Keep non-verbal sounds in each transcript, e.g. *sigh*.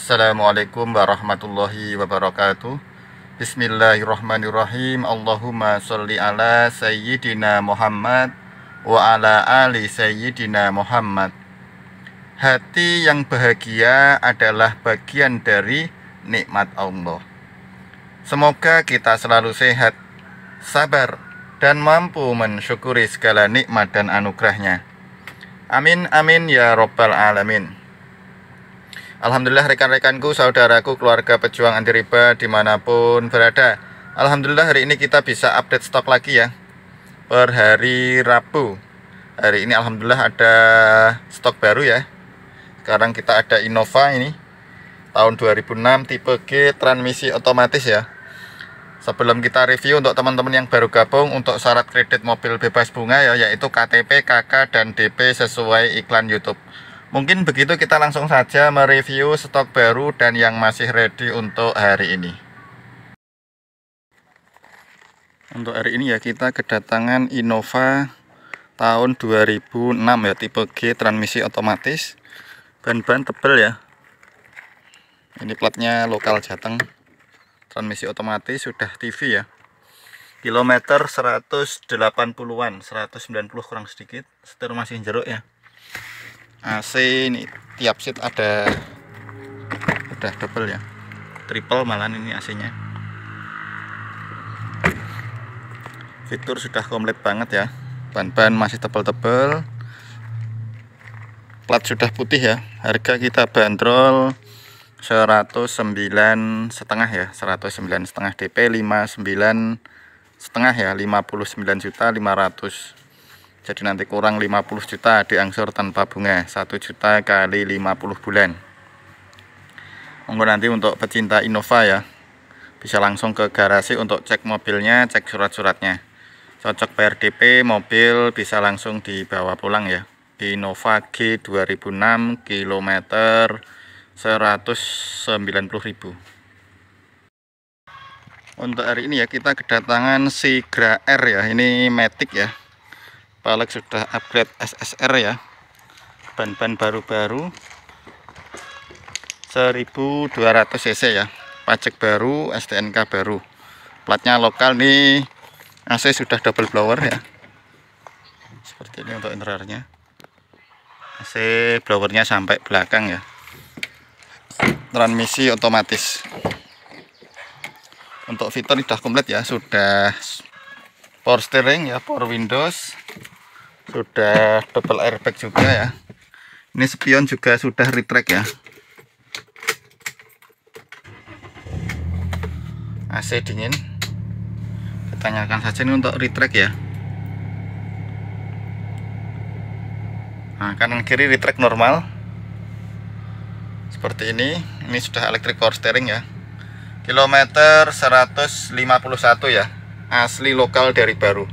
Assalamualaikum warahmatullahi wabarakatuh Bismillahirrahmanirrahim Allahumma sholli ala Sayyidina Muhammad Wa ala ali Sayyidina Muhammad Hati yang bahagia adalah bagian dari nikmat Allah Semoga kita selalu sehat, sabar, dan mampu mensyukuri segala nikmat dan anugerahnya. Amin amin ya robbal alamin. Alhamdulillah rekan-rekanku, saudaraku, keluarga pejuang anti riba dimanapun berada. Alhamdulillah hari ini kita bisa update stok lagi ya. Per hari Rabu. Hari ini Alhamdulillah ada stok baru ya. Sekarang kita ada Innova ini. Tahun 2006 tipe G transmisi otomatis ya. Sebelum kita review untuk teman-teman yang baru gabung untuk syarat kredit mobil bebas bunga ya yaitu KTP, KK dan DP sesuai iklan YouTube Mungkin begitu kita langsung saja mereview stok baru dan yang masih ready untuk hari ini. Untuk hari ini ya kita kedatangan Innova tahun 2006 ya tipe G transmisi otomatis. Ban-ban tebal ya. Ini platnya lokal Jateng. Transmisi otomatis sudah TV ya. Kilometer 180-an, 190 kurang sedikit. Setir masih jeruk ya. AC ini tiap seat ada udah double ya triple malahan ini AC nya fitur sudah komplit banget ya ban-ban masih tebal-tebal plat sudah putih ya harga kita bandrol 109 setengah ya 109 setengah DP 59 setengah ya 59 juta 500 jadi nanti kurang 50 juta diangsur tanpa bunga 1 juta kali 50 bulan monggo nanti untuk pecinta Innova ya bisa langsung ke garasi untuk cek mobilnya cek surat-suratnya cocok PRDP mobil bisa langsung dibawa pulang ya di Innova G 2006 kilometer 190.000 untuk hari ini ya kita kedatangan Sigra R ya ini Matic ya Palek sudah upgrade SSR ya ban-ban baru-baru 1200 cc ya pajak baru STNK baru platnya lokal nih AC sudah double blower ya seperti ini untuk interiornya AC blowernya sampai belakang ya transmisi otomatis untuk fitur sudah komplit ya sudah power steering ya power windows sudah double airbag juga ya ini spion juga sudah retract ya AC dingin tanyakan saja ini untuk retract ya nah kanan kiri retract normal seperti ini ini sudah electric power steering ya kilometer 151 ya asli lokal dari baru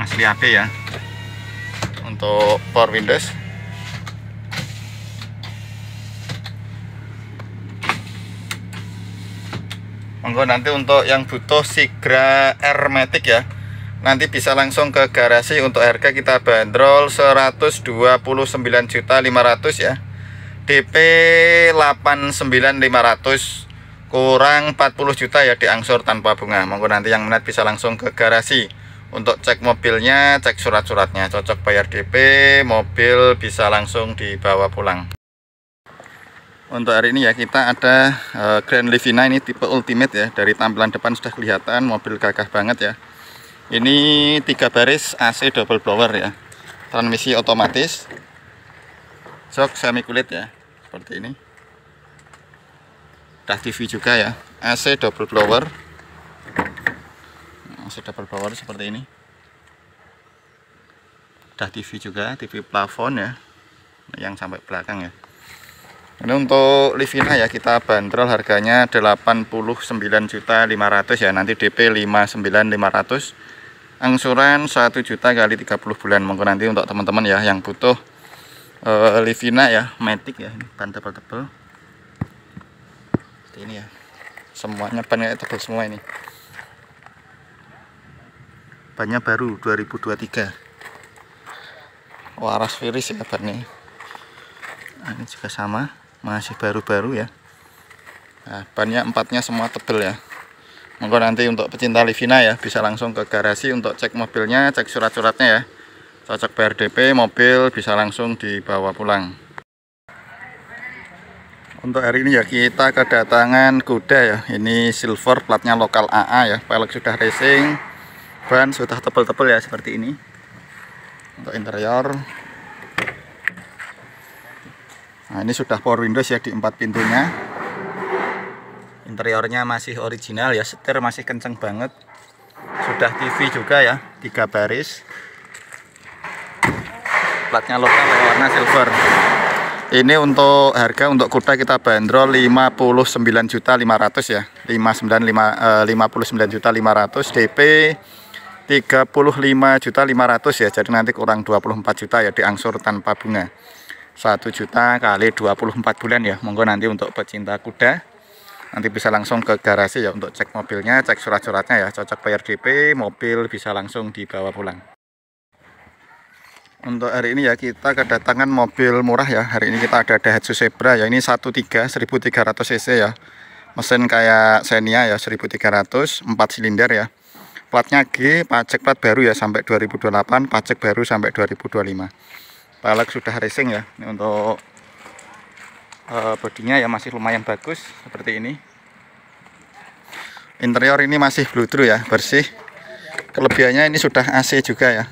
asli AP ya untuk power windows monggo nanti untuk yang butuh Sigra Hermetic ya nanti bisa langsung ke garasi untuk harga kita bandrol juta 129.500 ya DP 89.500 kurang 40 juta ya diangsur tanpa bunga monggo nanti yang minat bisa langsung ke garasi untuk cek mobilnya cek surat-suratnya cocok bayar DP mobil bisa langsung dibawa pulang untuk hari ini ya kita ada eh, Grand Livina ini tipe ultimate ya dari tampilan depan sudah kelihatan mobil gagah banget ya ini tiga baris AC double blower ya transmisi otomatis jok semi kulit ya seperti ini dah TV juga ya AC double blower sudah double power seperti ini udah TV juga TV plafon ya yang sampai belakang ya ini untuk Livina ya kita bandrol harganya 89.500 ya nanti DP 59.500 angsuran 1 juta kali 30 bulan mungkin nanti untuk teman-teman ya yang butuh uh, Livina ya Matic ya ini ban tebal-tebal ini ya semuanya ban kayak tebal semua ini bannya baru 2023 waras viris ya bannya nah, ini juga sama masih baru-baru ya nah, bannya empatnya semua tebel ya monggo nanti untuk pecinta Livina ya bisa langsung ke garasi untuk cek mobilnya cek surat-suratnya ya cocok BRDP mobil bisa langsung dibawa pulang untuk hari ini ya kita kedatangan kuda ya ini silver platnya lokal AA ya pelek sudah racing ban sudah tebal-tebal ya seperti ini untuk interior nah ini sudah power windows ya di empat pintunya interiornya masih original ya setir masih kenceng banget sudah TV juga ya tiga baris platnya lokal ya, warna silver ini untuk harga untuk kuda kita bandrol 59.500 ya 59 59 eh, juta 500 DP 35 juta 500 ya jadi nanti kurang 24 juta ya diangsur tanpa bunga 1 juta kali 24 bulan ya monggo nanti untuk pecinta kuda nanti bisa langsung ke garasi ya untuk cek mobilnya cek surat-suratnya ya cocok bayar DP mobil bisa langsung dibawa pulang untuk hari ini ya kita kedatangan mobil murah ya hari ini kita ada Daihatsu Zebra ya ini 13 1300 cc ya mesin kayak Xenia ya 1300 4 silinder ya platnya G pajak plat baru ya sampai 2028 pajak baru sampai 2025 pelek sudah racing ya ini untuk uh, bodinya ya masih lumayan bagus seperti ini interior ini masih blue true ya bersih kelebihannya ini sudah AC juga ya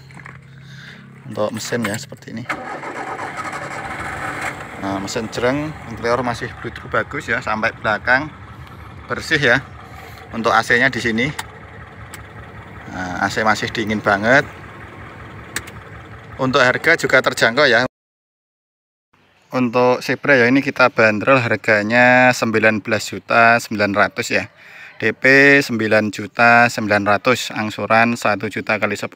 untuk mesin ya seperti ini nah, mesin jereng interior masih blue true bagus ya sampai belakang bersih ya untuk AC nya di sini nah, AC masih dingin banget untuk harga juga terjangkau ya untuk Zebra ya ini kita bandrol harganya 19.900 ya DP 9.900, angsuran 1 juta kali 10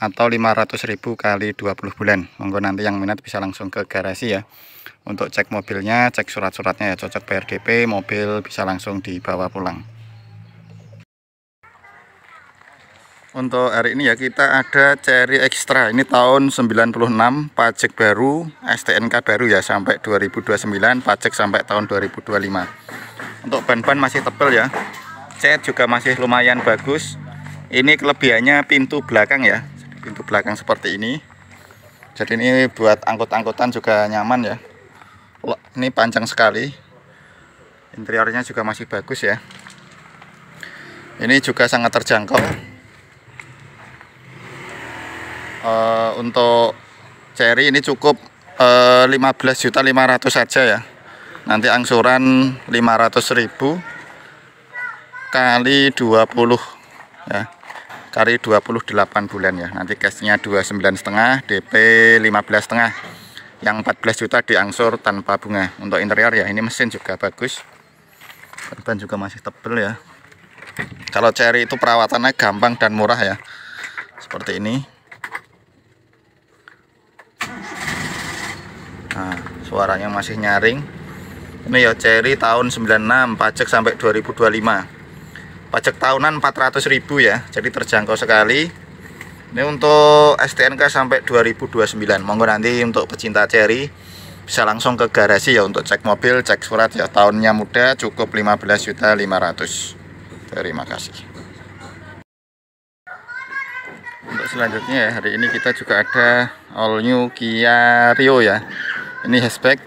atau 500 ribu kali 20 bulan monggo nanti yang minat bisa langsung ke garasi ya untuk cek mobilnya cek surat-suratnya ya cocok PRDP mobil bisa langsung dibawa pulang Untuk hari ini ya kita ada Cherry ekstra ini tahun 96 pajak baru STNK baru ya sampai 2029 pajak sampai tahun 2025 Untuk ban-ban masih tebal ya cat juga masih lumayan bagus ini kelebihannya pintu belakang ya pintu belakang seperti ini jadi ini buat angkut-angkutan juga nyaman ya ini panjang sekali interiornya juga masih bagus ya ini juga sangat terjangkau uh, untuk cherry ini cukup uh, eh, 15 juta 500 saja ya nanti angsuran 500.000 kali 20 ya kali 28 bulan ya nanti cashnya 29 setengah DP 15 setengah yang 14 juta diangsur tanpa bunga untuk interior ya ini mesin juga bagus ban juga masih tebel ya kalau Cherry itu perawatannya gampang dan murah ya seperti ini suaranya masih nyaring ini ya Cherry tahun 96 pajak sampai 2025 pajak tahunan 400.000 ya jadi terjangkau sekali ini untuk STNK sampai 2029 monggo nanti untuk pecinta Cherry bisa langsung ke garasi ya untuk cek mobil cek surat ya tahunnya muda cukup 15.500 terima kasih untuk selanjutnya ya hari ini kita juga ada all new Kia Rio ya ini hatchback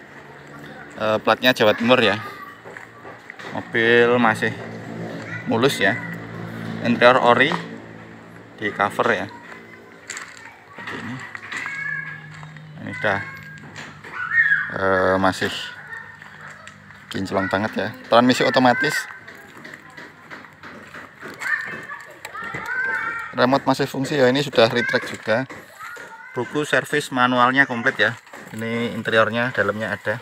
e, platnya Jawa Timur ya mobil masih mulus ya interior ori di cover ya seperti ini ini udah e, masih kinclong banget ya transmisi otomatis remote masih fungsi ya ini sudah retract juga buku servis manualnya komplit ya ini interiornya dalamnya ada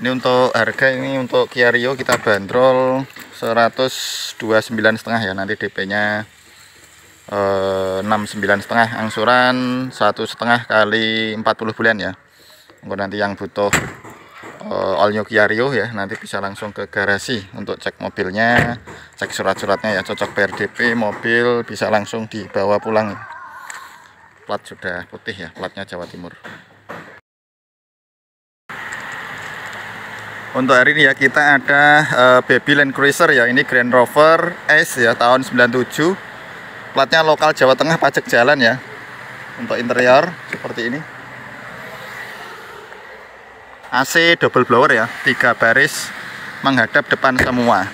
ini untuk harga ini untuk Kia Rio kita bandrol 129 setengah ya nanti DP nya eh, 69 setengah angsuran satu setengah kali 40 bulan ya untuk nanti yang butuh eh, all new Kia Rio ya nanti bisa langsung ke garasi untuk cek mobilnya cek surat-suratnya ya cocok PRDP mobil bisa langsung dibawa pulang plat sudah putih ya platnya Jawa Timur untuk hari ini ya kita ada uh, baby Land Cruiser ya ini Grand Rover S ya tahun 97 platnya lokal Jawa Tengah pajak jalan ya untuk interior seperti ini AC double blower ya tiga baris menghadap depan semua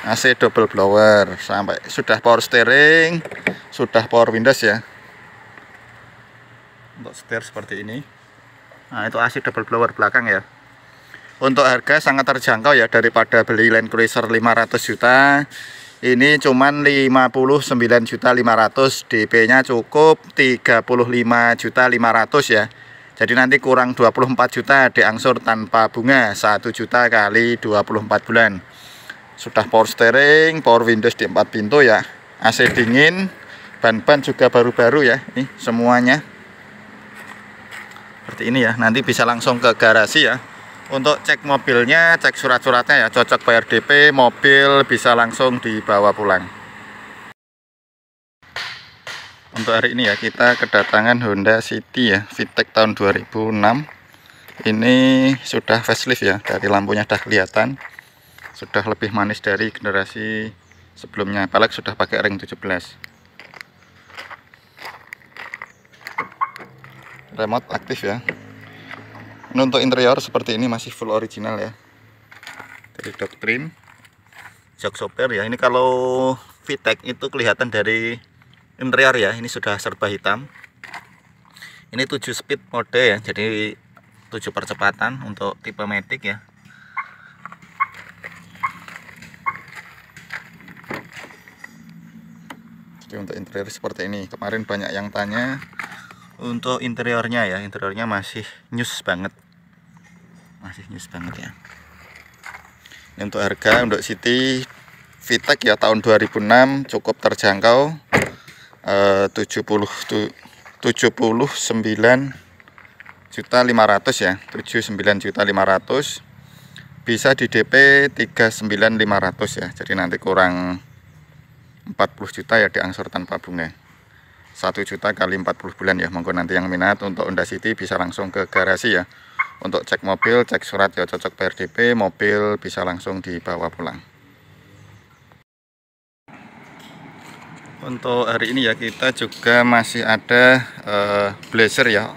AC double blower sampai sudah power steering sudah power windows ya untuk setir seperti ini nah itu AC double blower belakang ya untuk harga sangat terjangkau ya daripada beli Land Cruiser 500 juta ini cuman 59 juta 500 DP nya cukup 35 juta 500 ya jadi nanti kurang 24 juta diangsur tanpa bunga 1 juta kali 24 bulan sudah power steering power windows di 4 pintu ya AC dingin ban-ban juga baru-baru ya ini semuanya seperti ini ya nanti bisa langsung ke garasi ya untuk cek mobilnya cek surat-suratnya ya cocok bayar DP mobil bisa langsung dibawa pulang untuk hari ini ya kita kedatangan Honda City ya VTEC tahun 2006 ini sudah facelift ya dari lampunya sudah kelihatan sudah lebih manis dari generasi sebelumnya apalagi sudah pakai ring 17 remote aktif ya ini untuk interior seperti ini masih full original ya dari doktrin jok sopir ya ini kalau VTEC itu kelihatan dari interior ya ini sudah serba hitam ini 7 speed mode ya jadi 7 percepatan untuk tipe matic ya jadi untuk interior seperti ini kemarin banyak yang tanya untuk interiornya ya interiornya masih nyus banget masih nyus banget ya ini untuk harga untuk City Vitek ya tahun 2006 cukup terjangkau e, eh, 70 tu, 79 juta 500 ya 79 juta 500 bisa di DP 39500 ya jadi nanti kurang 40 juta ya diangsur tanpa bunga 1 juta kali 40 bulan ya monggo nanti yang minat untuk Honda City bisa langsung ke garasi ya untuk cek mobil cek surat ya cocok PRDP mobil bisa langsung dibawa pulang untuk hari ini ya kita juga masih ada uh, blazer ya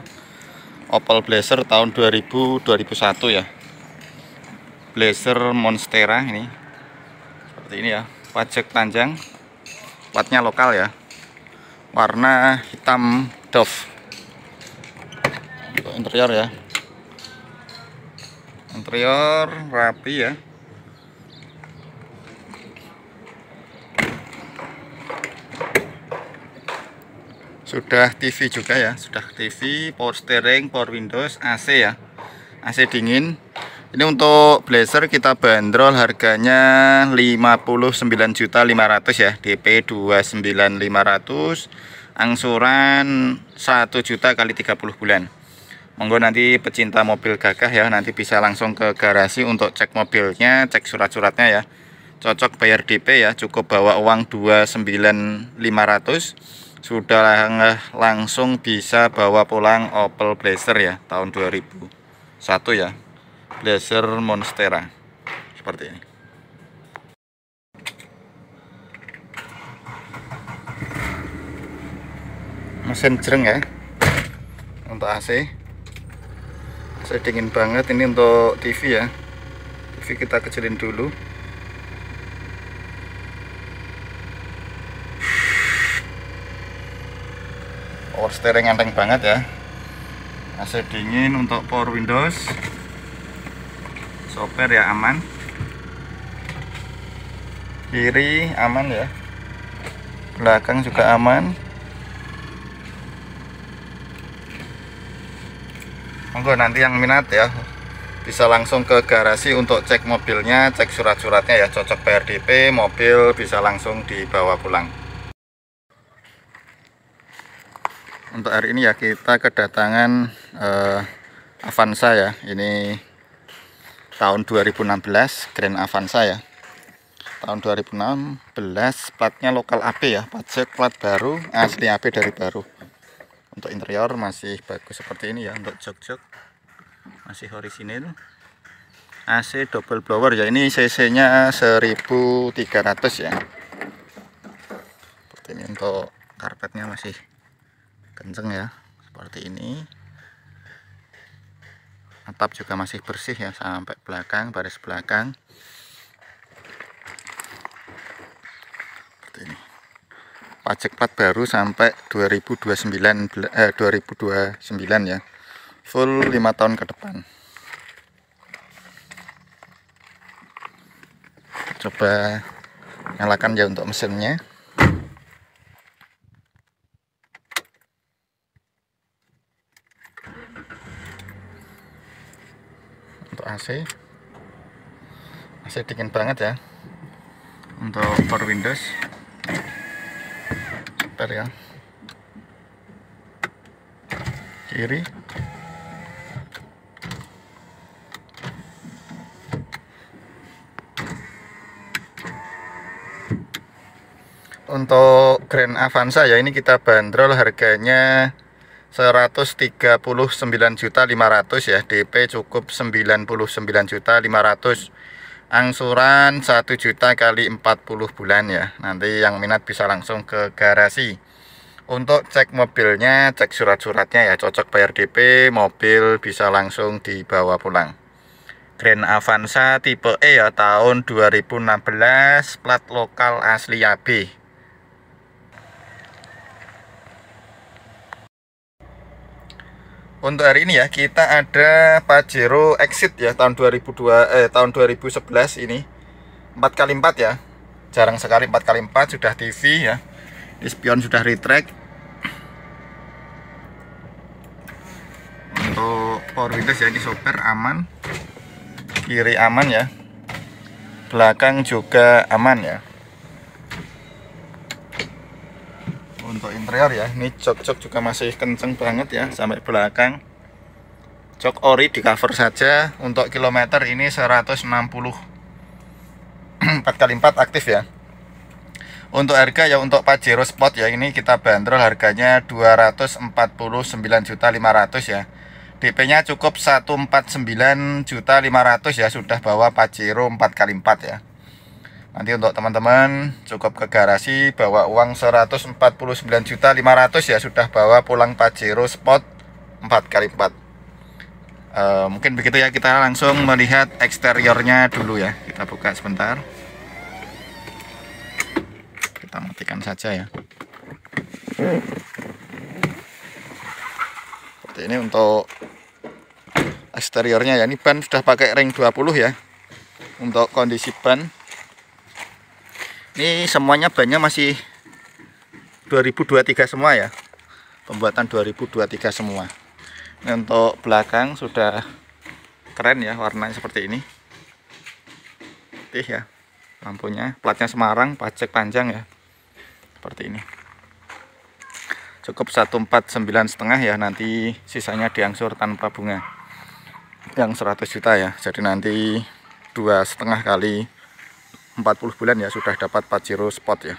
Opel Blazer tahun 2000 2001 ya Blazer Monstera ini seperti ini ya pajak panjang platnya lokal ya warna hitam Dove untuk interior ya interior rapi ya sudah TV juga ya sudah TV power steering power windows AC ya AC dingin ini untuk blazer kita bandrol harganya 59.500 ya, DP 29.500, angsuran 1 juta kali 30 bulan. Monggo nanti pecinta mobil gagah ya, nanti bisa langsung ke garasi untuk cek mobilnya, cek surat-suratnya ya. Cocok bayar DP ya, cukup bawa uang 29.500 sudah langsung bisa bawa pulang Opel Blazer ya tahun 2001 ya blazer monstera seperti ini mesin jereng ya untuk AC AC dingin banget ini untuk TV ya TV kita kecilin dulu power steering enteng banget ya AC dingin untuk power windows sopir ya aman kiri aman ya belakang juga aman monggo nanti yang minat ya bisa langsung ke garasi untuk cek mobilnya cek surat-suratnya ya cocok PRDP mobil bisa langsung dibawa pulang untuk hari ini ya kita kedatangan eh, Avanza ya ini tahun 2016 Grand Avanza ya tahun 2016 platnya lokal AP ya pajak plat baru asli AP dari baru untuk interior masih bagus seperti ini ya untuk jok-jok masih orisinil AC double blower ya ini CC nya 1300 ya seperti ini untuk karpetnya masih kenceng ya seperti ini atap juga masih bersih ya sampai belakang baris belakang seperti ini pajak plat baru sampai 2029 eh, 2029 ya full 5 tahun ke depan coba nyalakan ya untuk mesinnya untuk AC AC dingin banget ya untuk power Windows sebentar ya kiri untuk Grand Avanza ya ini kita bandrol harganya 139.500 ya DP cukup 99.500 angsuran 1 juta kali 40 bulan ya nanti yang minat bisa langsung ke garasi untuk cek mobilnya cek surat-suratnya ya cocok bayar DP mobil bisa langsung dibawa pulang Grand Avanza tipe E ya tahun 2016 plat lokal asli AB untuk hari ini ya kita ada Pajero Exit ya tahun 2002 eh tahun 2011 ini 4x4 ya. Jarang sekali 4x4 sudah TV ya. Di spion sudah retract. Untuk power windows ya ini sopir aman. Kiri aman ya. Belakang juga aman ya. interior ya ini jok-jok juga masih kenceng banget ya sampai belakang jok ori di cover saja untuk kilometer ini 160 4 *clears throat* kali 4 aktif ya untuk harga ya untuk Pajero Sport ya ini kita bandrol harganya 249.500 ya DP nya cukup 149.500 ya sudah bawa Pajero 4x4 ya Nanti untuk teman-teman cukup ke garasi bawa uang 149.500 ya sudah bawa pulang Pajero spot 4x4. E, mungkin begitu ya kita langsung melihat eksteriornya dulu ya. Kita buka sebentar. Kita matikan saja ya. Seperti ini untuk eksteriornya ya. Ini ban sudah pakai ring 20 ya. Untuk kondisi ban ini semuanya banyak masih 2023 semua ya pembuatan 2023 semua ini untuk belakang sudah keren ya warnanya seperti ini putih ya lampunya platnya Semarang pajak panjang ya seperti ini cukup 149 setengah ya nanti sisanya diangsur tanpa bunga yang 100 juta ya jadi nanti dua setengah kali 40 bulan ya sudah dapat Pajero Sport ya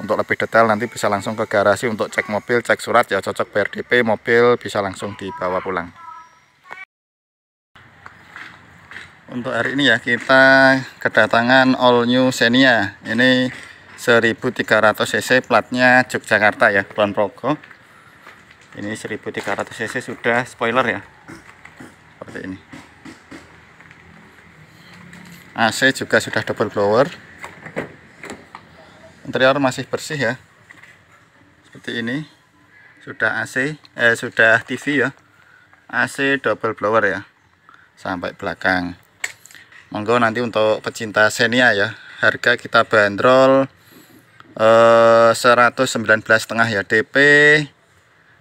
untuk lebih detail nanti bisa langsung ke garasi untuk cek mobil cek surat ya cocok BRDP mobil bisa langsung dibawa pulang untuk hari ini ya kita kedatangan all new Xenia ini 1300 cc platnya Yogyakarta ya Ban Progo ini 1300 cc sudah spoiler ya seperti ini AC ah, juga sudah double blower interior masih bersih ya seperti ini sudah AC eh sudah TV ya AC double blower ya sampai belakang monggo nanti untuk pecinta Xenia ya harga kita bandrol eh, 119,5 ya DP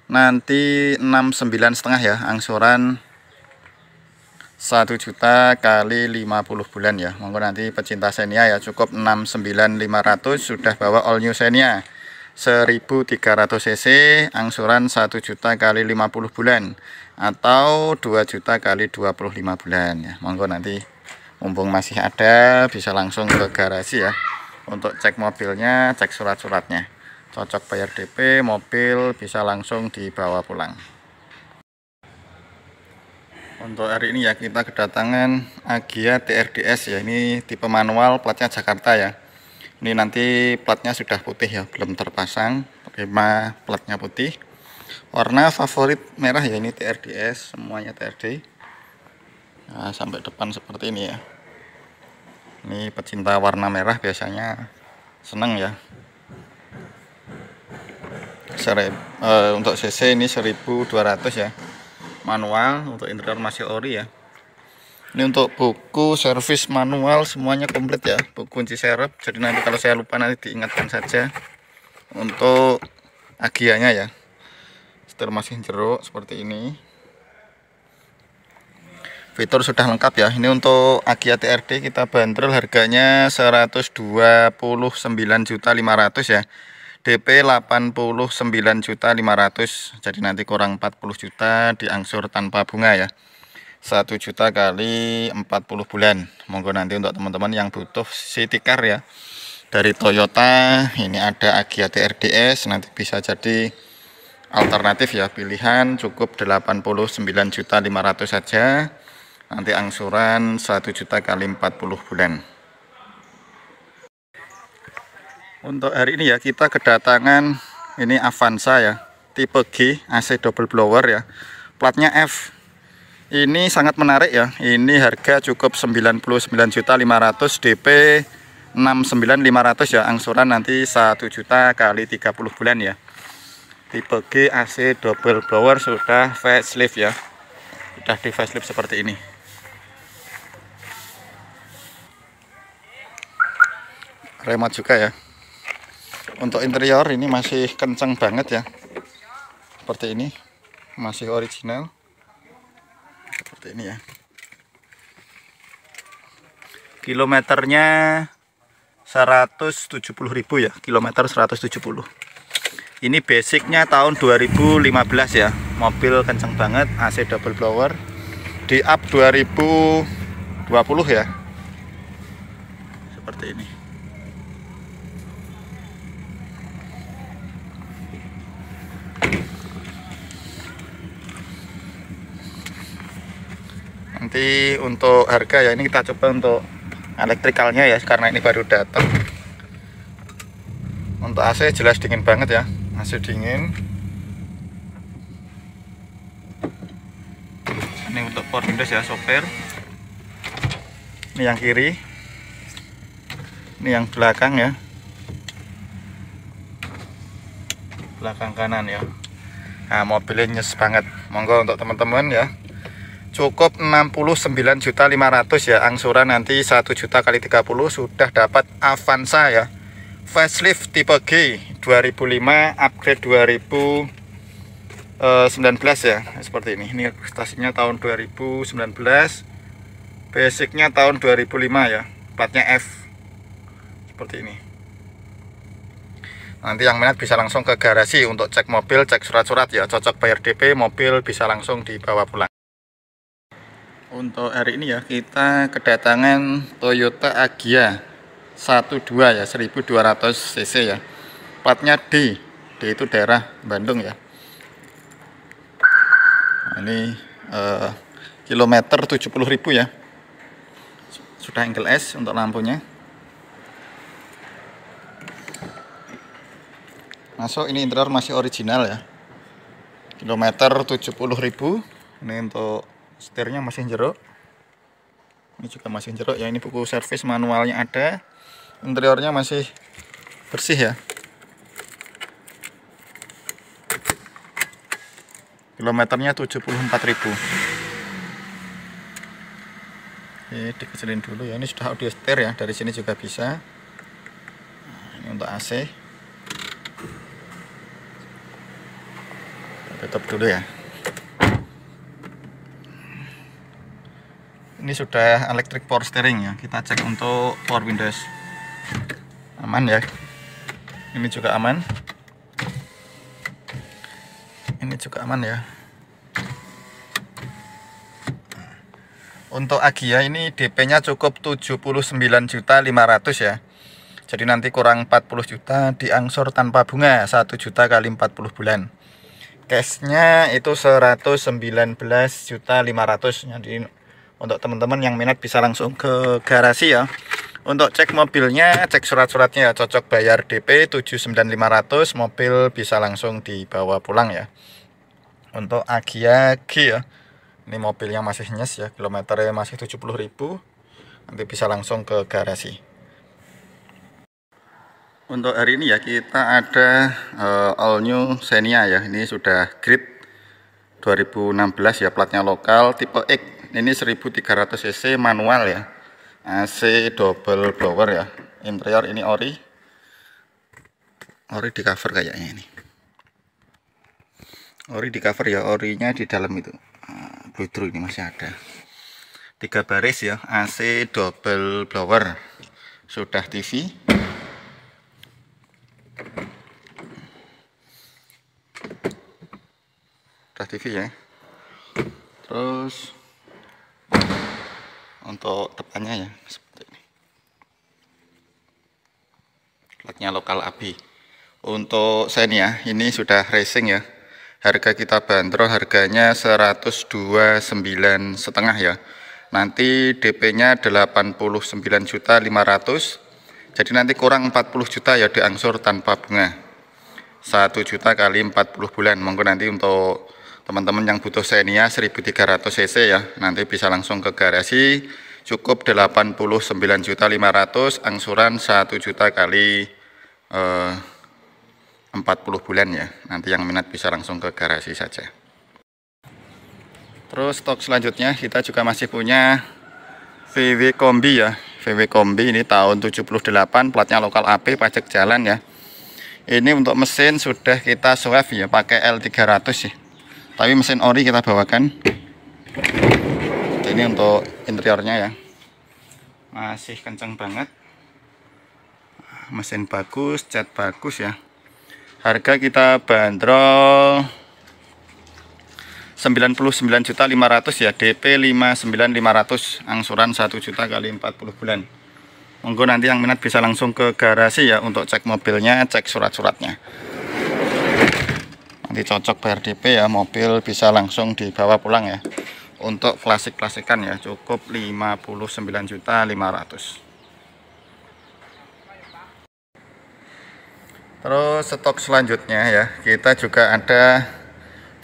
nanti 69,5 ya angsuran 1 juta kali 50 bulan ya monggo nanti pecinta Xenia ya cukup 69500 sudah bawa all new Xenia 1300 cc angsuran 1 juta kali 50 bulan atau 2 juta kali 25 bulan ya monggo nanti mumpung masih ada bisa langsung ke garasi ya untuk cek mobilnya cek surat-suratnya cocok bayar DP mobil bisa langsung dibawa pulang untuk hari ini ya kita kedatangan Agia TRDS ya ini tipe manual platnya Jakarta ya. Ini nanti platnya sudah putih ya belum terpasang. Terima platnya putih. Warna favorit merah ya ini TRDS semuanya TRD. Nah, sampai depan seperti ini ya. Ini pecinta warna merah biasanya seneng ya. Seri, uh, untuk CC ini 1200 ya manual untuk interior masih ori ya ini untuk buku servis manual semuanya komplit ya buku kunci serep jadi nanti kalau saya lupa nanti diingatkan saja untuk agianya ya setir masih jeruk seperti ini fitur sudah lengkap ya ini untuk Agia TRD kita bandrol harganya 129.500 ya DP 89.500 jadi nanti kurang 40 juta diangsur tanpa bunga ya 1 juta kali 40 bulan monggo nanti untuk teman-teman yang butuh city car ya dari Toyota ini ada Agia TRDS nanti bisa jadi alternatif ya pilihan cukup 89 juta 500 saja nanti angsuran 1 juta kali 40 bulan Untuk hari ini ya kita kedatangan ini Avanza ya, tipe G AC double blower ya. Platnya F. Ini sangat menarik ya. Ini harga cukup 99.500 DP 69.500 ya, angsuran nanti 1 juta kali 30 bulan ya. Tipe G AC double blower sudah facelift ya. Sudah di facelift seperti ini. remat juga ya untuk interior ini masih kenceng banget ya seperti ini masih original seperti ini ya kilometernya 170.000 ya kilometer 170 ini basicnya tahun 2015 ya mobil kenceng banget AC double blower di up 2020 ya seperti ini nanti untuk harga ya ini kita coba untuk elektrikalnya ya karena ini baru datang untuk AC jelas dingin banget ya masih dingin ini untuk port windows ya sopir ini yang kiri ini yang belakang ya belakang kanan ya nah mobilnya nyes banget monggo untuk teman-teman ya cukup 69.500 ya angsuran nanti 1 juta kali 30 sudah dapat Avanza ya facelift tipe G 2005 upgrade 2019 eh, ya seperti ini ini stasinya tahun 2019 basicnya tahun 2005 ya platnya F seperti ini nanti yang minat bisa langsung ke garasi untuk cek mobil cek surat-surat ya cocok bayar DP mobil bisa langsung dibawa pulang untuk hari ini ya kita kedatangan Toyota Agya 12 ya 1200 cc ya. Platnya D. D itu daerah Bandung ya. Nah, ini eh, kilometer 70.000 ya. Sudah angle S untuk lampunya. Masuk ini interior masih original ya. Kilometer 70.000. Ini untuk setirnya mesin jeruk ini juga mesin jeruk ya ini buku servis manualnya ada interiornya masih bersih ya kilometernya 74.000 Ini dikecilin dulu ya. Ini sudah audio setir ya. Dari sini juga bisa. Nah, ini untuk AC. Kita tutup dulu ya. ini sudah electric power steering ya kita cek untuk power windows aman ya ini juga aman ini juga aman ya untuk Agia ini DP nya cukup 79.500 ya jadi nanti kurang 40 juta diangsur tanpa bunga 1 juta kali 40 bulan cashnya itu 119 juta jadi untuk teman-teman yang minat bisa langsung ke garasi ya untuk cek mobilnya cek surat-suratnya ya. cocok bayar DP 79500 mobil bisa langsung dibawa pulang ya untuk Agia G ya ini mobilnya masih nyes ya kilometernya masih 70.000 nanti bisa langsung ke garasi untuk hari ini ya kita ada uh, all new Xenia ya ini sudah grid 2016 ya platnya lokal tipe X ini 1300 cc manual ya AC double blower ya interior ini ori ori di cover kayaknya ini ori di cover ya orinya di dalam itu ah, bludru ini masih ada tiga baris ya AC double blower sudah TV sudah TV ya terus untuk depannya ya seperti ini platnya lokal api. untuk Xenia ini sudah racing ya harga kita bandrol harganya 129 setengah ya nanti DP nya juta 500 jadi nanti kurang 40 juta ya diangsur tanpa bunga 1 juta kali 40 bulan Mungkin nanti untuk teman-teman yang butuh Xenia 1300 cc ya nanti bisa langsung ke garasi cukup 89.500 angsuran 1 juta kali eh, 40 bulan ya nanti yang minat bisa langsung ke garasi saja terus stok selanjutnya kita juga masih punya VW Kombi ya VW Kombi ini tahun 78 platnya lokal AP pajak jalan ya ini untuk mesin sudah kita swap ya pakai L300 sih tapi mesin ori kita bawakan ini untuk interiornya ya masih kenceng banget mesin bagus cat bagus ya harga kita bandrol 99.500 ya DP 59.500 angsuran 1 juta kali 40 bulan monggo nanti yang minat bisa langsung ke garasi ya untuk cek mobilnya cek surat-suratnya nanti cocok DP ya mobil bisa langsung dibawa pulang ya untuk klasik-klasikan ya cukup 59 juta 500 terus stok selanjutnya ya kita juga ada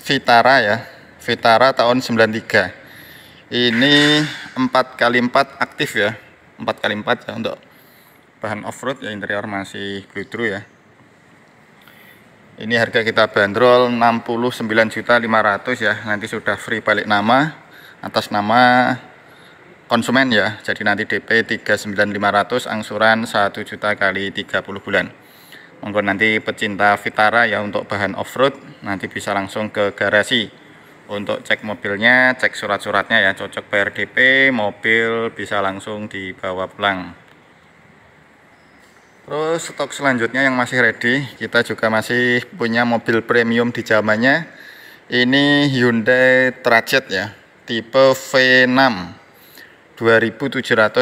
Vitara ya Vitara tahun 93 ini 4 kali 4 aktif ya 4 kali 4 ya untuk bahan off-road ya interior masih glue ya ini harga kita bandrol 69.500 ya. Nanti sudah free balik nama atas nama konsumen ya. Jadi nanti DP 39.500 angsuran 1 juta kali 30 bulan. Monggo nanti pecinta Vitara ya untuk bahan off-road nanti bisa langsung ke garasi untuk cek mobilnya, cek surat-suratnya ya, cocok PRDP, mobil bisa langsung dibawa pulang. Terus stok selanjutnya yang masih ready, kita juga masih punya mobil premium di zamannya. Ini Hyundai Trajet ya, tipe V6 2700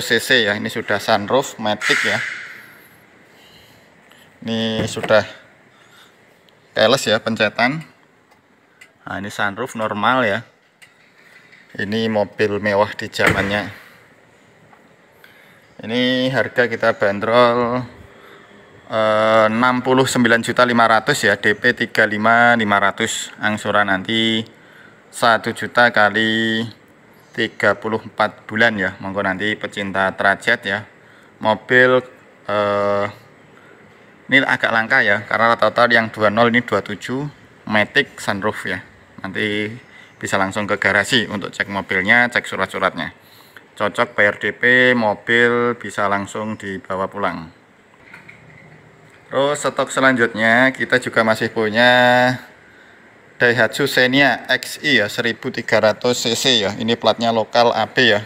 cc ya. Ini sudah sunroof matic ya. Ini sudah keles ya pencetan. Nah, ini sunroof normal ya. Ini mobil mewah di zamannya. Ini harga kita bandrol 69.500 eh, ya DP 35.500 angsuran nanti 1 juta kali 34 bulan ya monggo nanti pecinta trajet ya mobil eh, ini agak langka ya karena rata-rata yang 20 ini 27 Matic sunroof ya nanti bisa langsung ke garasi untuk cek mobilnya cek surat-suratnya cocok PRDP mobil bisa langsung dibawa pulang Terus stok selanjutnya kita juga masih punya Daihatsu Xenia XI ya 1300 cc ya. Ini platnya lokal AB ya.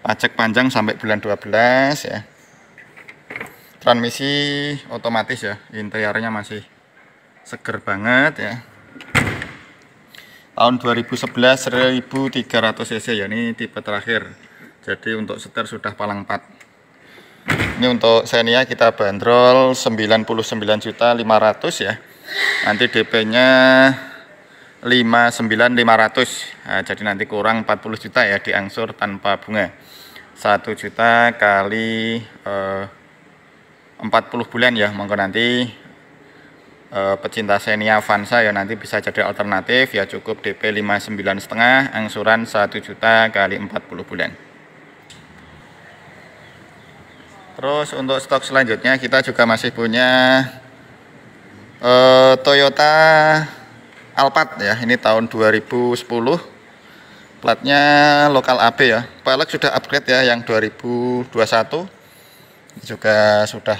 Pajak panjang sampai bulan 12 ya. Transmisi otomatis ya. Interiornya masih seger banget ya. Tahun 2011 1300 cc ya. Ini tipe terakhir. Jadi untuk setir sudah palang 4. Ini untuk Xenia kita bandrol 99.500 ya. Nanti DP-nya 59.500. Nah, jadi nanti kurang 40 juta ya diangsur tanpa bunga. 1 juta kali eh, 40 bulan ya. Monggo nanti eh, pecinta Xenia Avanza ya nanti bisa jadi alternatif ya cukup DP 59.5 angsuran 1 juta kali 40 bulan. Terus untuk stok selanjutnya kita juga masih punya uh, Toyota Alphard ya. Ini tahun 2010. Platnya lokal AB ya. Pelek sudah upgrade ya yang 2021. Ini juga sudah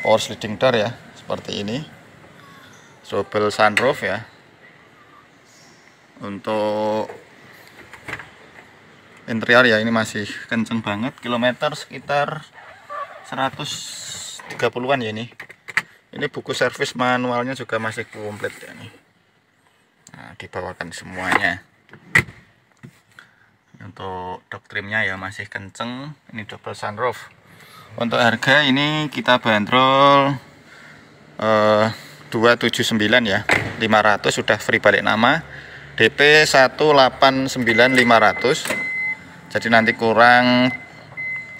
power sliding door ya seperti ini. double sunroof ya. Untuk interior ya ini masih kenceng banget kilometer sekitar 130-an ya ini ini buku servis manualnya juga masih komplit ya nih nah, dibawakan semuanya untuk trimnya ya masih kenceng ini double sunroof untuk harga ini kita bandrol eh, 279 ya 500 sudah free balik nama DP 189 500 jadi nanti kurang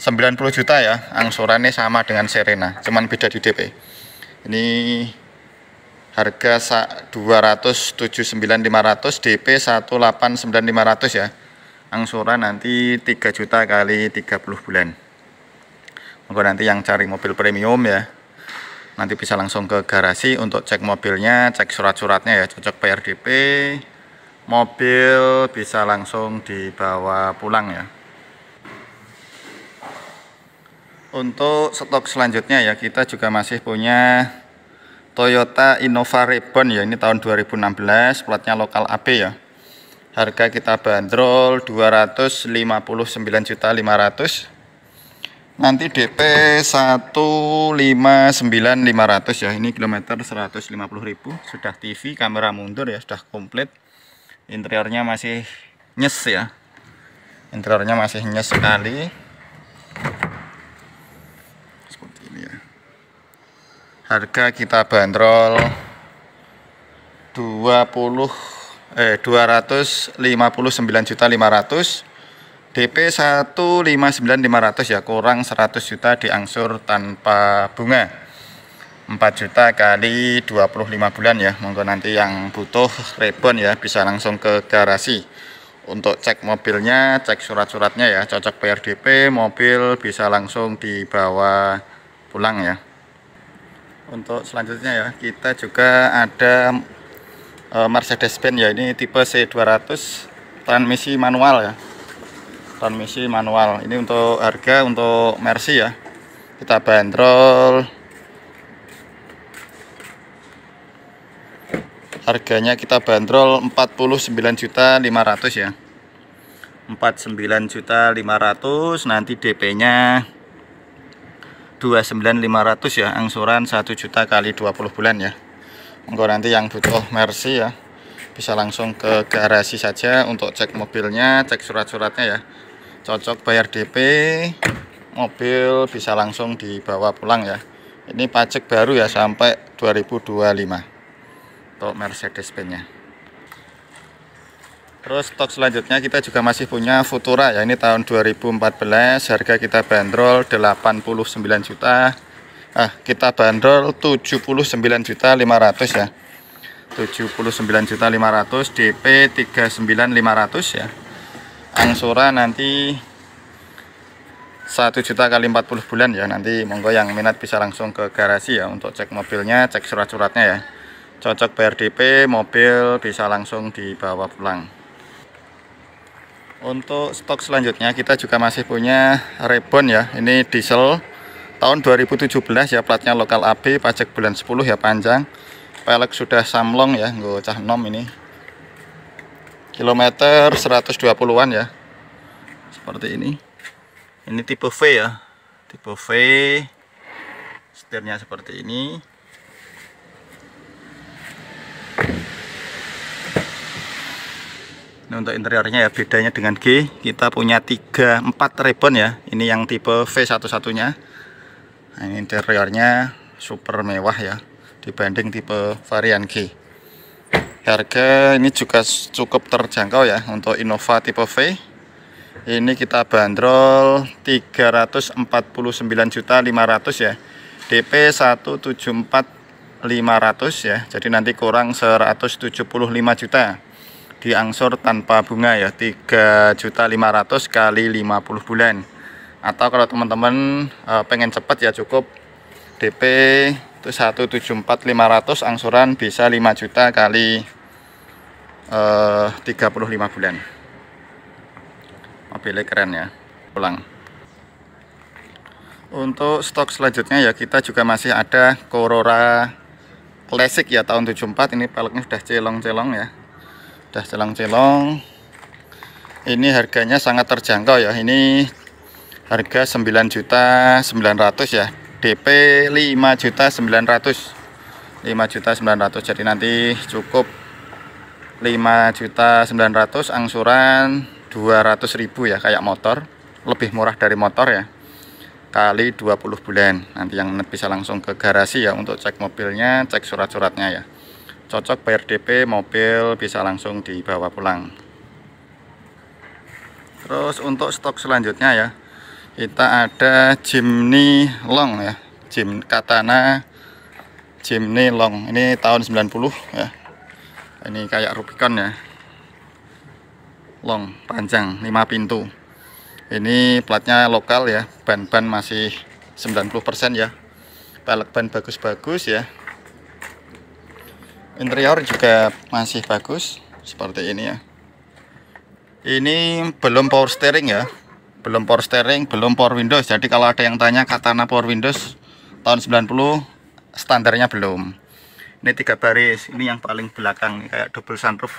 90 juta ya angsurannya sama dengan Serena cuman beda di DP ini harga 279.500 DP 189.500 ya angsuran nanti 3 juta kali 30 bulan Mungkin nanti yang cari mobil premium ya nanti bisa langsung ke garasi untuk cek mobilnya cek surat-suratnya ya cocok PRDP mobil bisa langsung dibawa pulang ya Untuk stok selanjutnya ya kita juga masih punya Toyota Innova Reborn ya ini tahun 2016 platnya lokal AB ya. Harga kita bandrol 259.500. Nanti DP 159.500 ya. Ini kilometer 150.000 sudah TV, kamera mundur ya, sudah komplit. Interiornya masih nyes ya. Interiornya masih nyes sekali. harga kita bandrol 20 eh juta 500 DP 159.500 ya kurang 100 juta diangsur tanpa bunga 4 juta kali 25 bulan ya monggo nanti yang butuh rebon ya bisa langsung ke garasi untuk cek mobilnya cek surat-suratnya ya cocok PRDP mobil bisa langsung dibawa pulang ya untuk selanjutnya ya kita juga ada e, Mercedes-Benz ya ini tipe C200 transmisi manual ya transmisi manual ini untuk harga untuk Mercy ya kita bandrol harganya kita bandrol 49.500 ya 49.500 nanti DP-nya 29500 ya angsuran 1 juta kali 20 bulan ya Enggak nanti yang butuh Mercy ya bisa langsung ke garasi saja untuk cek mobilnya cek surat-suratnya ya cocok bayar DP mobil bisa langsung dibawa pulang ya ini pajak baru ya sampai 2025 untuk Mercedes-Benz nya Terus stok selanjutnya kita juga masih punya Futura ya ini tahun 2014 harga kita bandrol 89 juta. Ah, kita bandrol 79 juta 500 ya. 79 juta 500 DP 39 500 ya. Angsuran nanti 1 juta kali 40 bulan ya. Nanti monggo yang minat bisa langsung ke garasi ya untuk cek mobilnya, cek surat-suratnya ya. Cocok brdp mobil bisa langsung dibawa pulang. Untuk stok selanjutnya kita juga masih punya rebon ya. Ini diesel tahun 2017 ya platnya lokal AB pajak bulan 10 ya panjang. Pelek sudah samlong ya, nggak cah nom ini. Kilometer 120-an ya. Seperti ini. Ini tipe V ya. Tipe V. Setirnya seperti ini. ini untuk interiornya ya bedanya dengan G kita punya 3 4 ribbon ya ini yang tipe V satu-satunya nah, ini interiornya super mewah ya dibanding tipe varian G harga ini juga cukup terjangkau ya untuk Innova tipe V ini kita bandrol 349.500 ya DP 174.500 ya jadi nanti kurang 175 juta diangsur tanpa bunga ya 3.500 kali 50 bulan atau kalau teman-teman e, pengen cepat ya cukup DP itu 174.500 angsuran bisa 5 juta kali e, eh, 35 bulan mobilnya keren ya pulang untuk stok selanjutnya ya kita juga masih ada Corora Classic ya tahun 74 ini peleknya sudah celong-celong ya udah celong-celong ini harganya sangat terjangkau ya ini harga 9 juta 900 ya DP 5 juta 900 5 juta 900 jadi nanti cukup 5 juta 900 angsuran 200.000 ya kayak motor lebih murah dari motor ya kali 20 bulan nanti yang bisa langsung ke garasi ya untuk cek mobilnya cek surat-suratnya ya cocok bayar DP mobil bisa langsung dibawa pulang terus untuk stok selanjutnya ya kita ada Jimny Long ya Jim Katana Jimny Long ini tahun 90 ya ini kayak Rubicon ya long panjang 5 pintu ini platnya lokal ya ban-ban masih 90% ya balik ban bagus-bagus ya interior juga masih bagus seperti ini ya ini belum power steering ya belum power steering belum power windows jadi kalau ada yang tanya katana power windows tahun 90 standarnya belum ini tiga baris ini yang paling belakang kayak double sunroof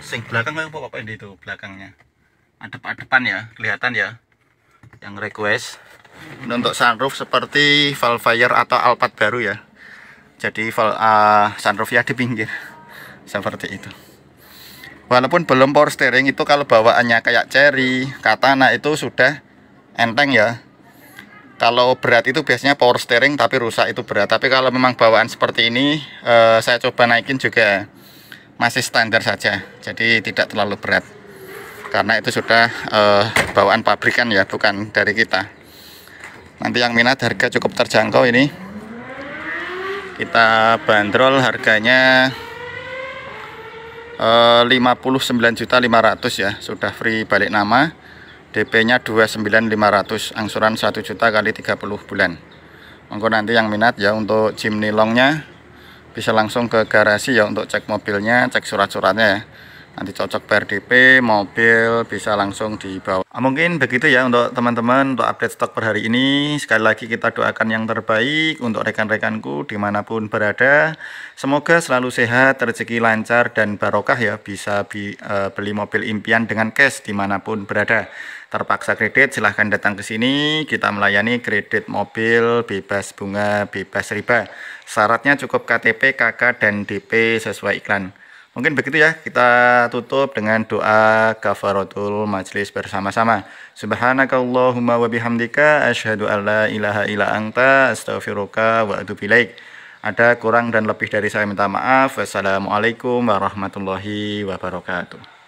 sing belakang apa apa ini itu belakangnya adep depan ya kelihatan ya yang request ini untuk sunroof seperti Valfire atau Alphard baru ya jadi uh, ah, sunroofnya di pinggir seperti itu walaupun belum power steering itu kalau bawaannya kayak cherry katana itu sudah enteng ya kalau berat itu biasanya power steering tapi rusak itu berat tapi kalau memang bawaan seperti ini uh, saya coba naikin juga masih standar saja jadi tidak terlalu berat karena itu sudah uh, bawaan pabrikan ya bukan dari kita nanti yang minat harga cukup terjangkau ini kita bandrol harganya eh, 59.500 ya sudah free balik nama DP-nya 29.500 angsuran 1 juta kali 30 bulan monggo nanti yang minat ya untuk Jimny Longnya bisa langsung ke garasi ya untuk cek mobilnya cek surat-suratnya ya nanti cocok PRDP mobil bisa langsung dibawa ah, mungkin begitu ya untuk teman-teman untuk update stok per hari ini sekali lagi kita doakan yang terbaik untuk rekan-rekanku dimanapun berada semoga selalu sehat rezeki lancar dan barokah ya bisa bi, eh, beli mobil impian dengan cash dimanapun berada terpaksa kredit silahkan datang ke sini kita melayani kredit mobil bebas bunga bebas riba syaratnya cukup KTP KK dan DP sesuai iklan Mungkin begitu ya, kita tutup dengan doa kafaratul majlis bersama-sama. Subhanakallahumma wa bihamdika asyhadu an ilaha illa anta astaghfiruka wa atubu Ada kurang dan lebih dari saya minta maaf. Wassalamualaikum warahmatullahi wabarakatuh.